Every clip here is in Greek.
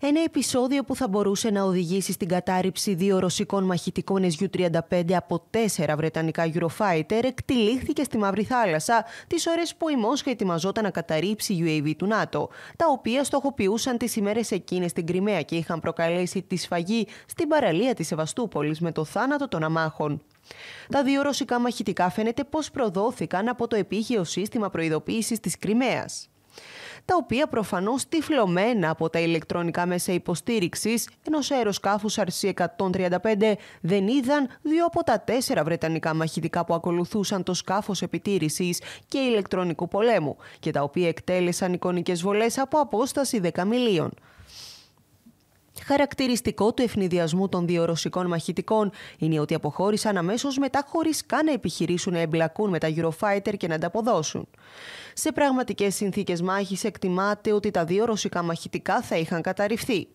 Ένα επεισόδιο που θα μπορούσε να οδηγήσει στην κατάρριψη δύο ρωσικών μαχητικών SU-35 από τέσσερα βρετανικά Eurofighter εκτυλίχθηκε στη Μαύρη Θάλασσα τις ώρες που η Μόσχα ετοιμαζόταν να καταρρύψει UAV του ΝΑΤΟ, τα οποία στοχοποιούσαν τις ημέρες εκείνες στην Κρυμαία και είχαν προκαλέσει τη σφαγή στην παραλία της Σεβαστούπολης με το θάνατο των αμάχων. Τα δύο ρωσικά μαχητικά φαίνεται πως προδόθηκαν από το επίγειο σύστημα προειδοποίησης της Κρυμαίας τα οποία προφανώς τυφλωμένα από τα ηλεκτρονικά μέσα υποστήριξης ενό αεροσκάφου RC-135 δεν είδαν δύο από τα τέσσερα βρετανικά μαχητικά που ακολουθούσαν το σκάφος επιτήρησης και ηλεκτρονικού πολέμου και τα οποία εκτέλεσαν εικονικές βολές από απόσταση 10 μιλίων. Χαρακτηριστικό του ευνηδιασμού των δύο ρωσικών μαχητικών είναι ότι αποχώρησαν αμέσως μετά χωρίς καν να επιχειρήσουν να εμπλακούν με τα Eurofighter και να ανταποδώσουν. Σε πραγματικές συνθήκες μάχης εκτιμάται ότι τα δύο ρωσικά μαχητικά θα είχαν καταρριφθεί.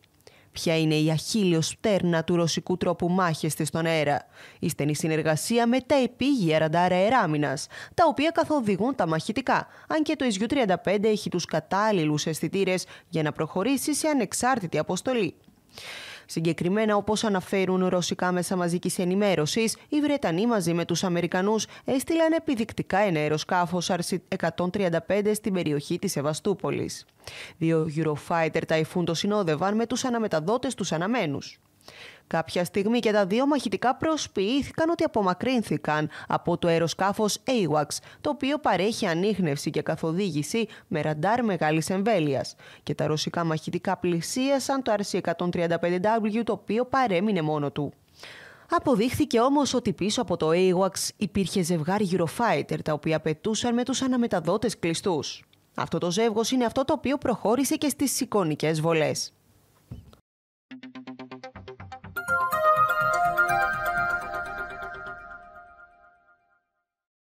Ποια είναι η αχύλιο πτέρνα του ρωσικού τρόπου μάχεστη στον αέρα. Η στενή συνεργασία με τα επίγεια ραντάρα αεράμινας, τα οποία καθοδηγούν τα μαχητικά, αν και το SU-35 έχει τους κατάλληλους αισθητήρες για να προχωρήσει σε ανεξάρτητη αποστολή. Συγκεκριμένα, όπως αναφέρουν ρωσικά μέσα μαζικής ενημέρωσης, οι Βρετανοί μαζί με τους Αμερικανούς έστειλαν επιδεικτικά ένα αεροσκάφος RC-135 στην περιοχή της Σεβαστούπολης. Δύο Eurofighter Typhoon το συνόδευαν με τους αναμεταδότες τους αναμένους. Κάποια στιγμή και τα δύο μαχητικά προσποιήθηκαν ότι απομακρύνθηκαν από το αεροσκάφος AWACS, το οποίο παρέχει ανείχνευση και καθοδήγηση με ραντάρ μεγάλης εμβέλειας. Και τα ρωσικά μαχητικά πλησίασαν το RC-135W, το οποίο παρέμεινε μόνο του. Αποδείχθηκε όμως ότι πίσω από το AWACS υπήρχε ζευγάρι Eurofighter, τα οποία πετούσαν με τους αναμεταδότες κλειστούς. Αυτό το ζεύγος είναι αυτό το οποίο προχώρησε και στις εικονικές βολές.